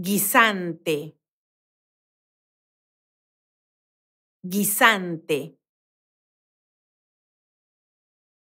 guisante, guisante.